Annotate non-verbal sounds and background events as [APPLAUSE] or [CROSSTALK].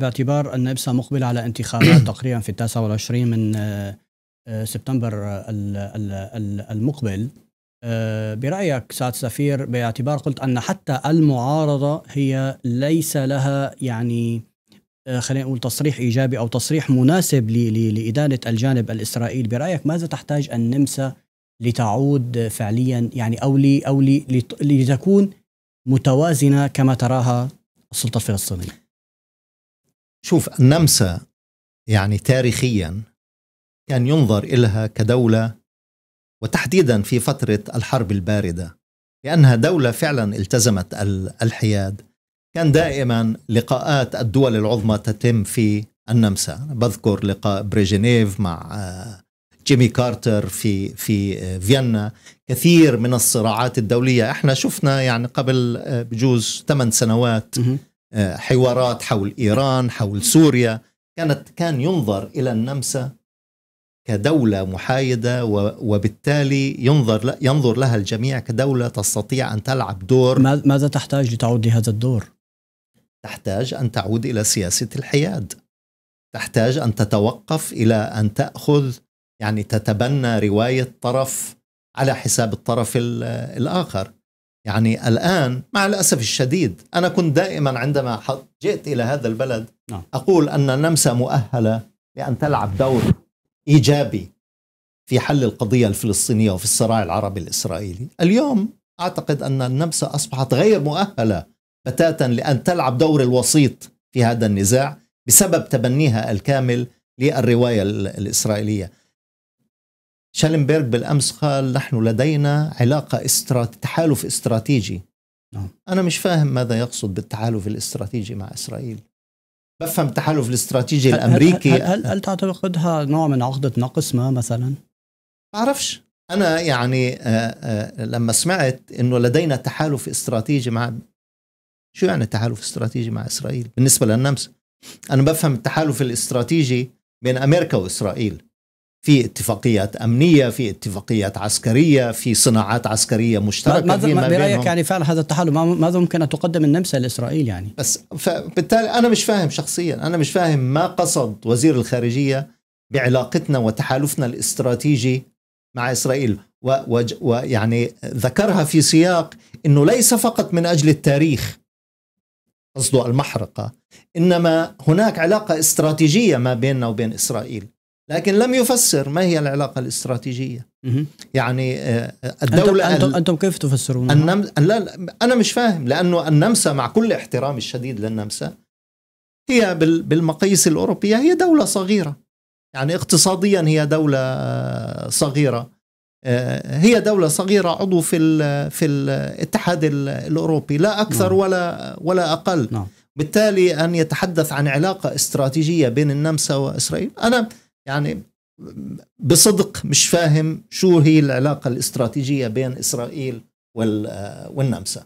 باعتبار أن إبسا مقبل على انتخابات [COUGHS] تقريبا في التاسع والعشرين من آه، آه، سبتمبر المقبل آه، برأيك سعد سفير باعتبار قلت أن حتى المعارضة هي ليس لها يعني خلينا نقول تصريح إيجابي أو تصريح مناسب لإدانة الجانب الإسرائيلي برأيك ماذا تحتاج النمسا لتعود فعليا يعني أو لي أو لي لتكون متوازنة كما تراها السلطة الفلسطينية شوف النمسا يعني تاريخيا كان ينظر إلها كدولة وتحديدا في فترة الحرب الباردة لأنها دولة فعلا التزمت الحياد كان دائما لقاءات الدول العظمى تتم في النمسا بذكر لقاء بريجنيف مع آه، جيمي كارتر في في آه، فيينا كثير من الصراعات الدولية احنا شفنا يعني قبل آه، بجوز ثمان سنوات آه، حوارات حول ايران حول سوريا كانت كان ينظر الى النمسا كدوله محايده وبالتالي ينظر ينظر لها الجميع كدوله تستطيع ان تلعب دور ماذا تحتاج لتعود لهذا الدور؟ تحتاج ان تعود الى سياسه الحياد تحتاج ان تتوقف الى ان تاخذ يعني تتبنى روايه طرف على حساب الطرف الاخر يعني الآن مع الأسف الشديد أنا كنت دائما عندما جئت إلى هذا البلد نعم. أقول أن النمسا مؤهلة لأن تلعب دور إيجابي في حل القضية الفلسطينية وفي الصراع العربي الإسرائيلي اليوم أعتقد أن النمسا أصبحت غير مؤهلة بتاتا لأن تلعب دور الوسيط في هذا النزاع بسبب تبنيها الكامل للرواية الإسرائيلية شالنبرغ بالامس قال نحن لدينا علاقه استرات... تحالف استراتيجي نعم. انا مش فاهم ماذا يقصد بالتحالف الاستراتيجي مع اسرائيل بفهم التحالف الاستراتيجي هل الامريكي هل, هل, هل تعتقدها نوع من عقده نقص ما مثلا؟ بعرفش انا يعني آآ آه، آآ آه، لما سمعت انه لدينا تحالف استراتيجي مع شو يعني تحالف استراتيجي مع اسرائيل بالنسبه للنمسا انا بفهم التحالف الاستراتيجي بين امريكا واسرائيل في اتفاقيات امنيه في اتفاقيات عسكريه في صناعات عسكريه مشتركه ماذا ما برايك يعني فعل هذا التحالف ماذا ممكن ان تقدم النمسا لاسرائيل يعني بس فبالتالي انا مش فاهم شخصيا انا مش فاهم ما قصد وزير الخارجيه بعلاقتنا وتحالفنا الاستراتيجي مع اسرائيل ويعني ذكرها في سياق انه ليس فقط من اجل التاريخ قصده المحرقه انما هناك علاقه استراتيجيه ما بيننا وبين اسرائيل لكن لم يفسر ما هي العلاقة الاستراتيجية يعني آه، آه، الدولة أنتم, أنتم كيف تفسرون النم... لا أنا مش فاهم لأنه النمسا مع كل احترامي الشديد للنمسا هي بالمقاييس الأوروبية هي دولة صغيرة يعني اقتصاديا هي دولة آه، صغيرة هي دولة صغيرة عضو في ال... في الاتحاد الأوروبي لا أكثر نعم. ولا ولا أقل نعم. بالتالي أن يتحدث عن علاقة استراتيجية بين النمسا وإسرائيل أنا يعني بصدق مش فاهم شو هي العلاقة الاستراتيجية بين إسرائيل والنمسا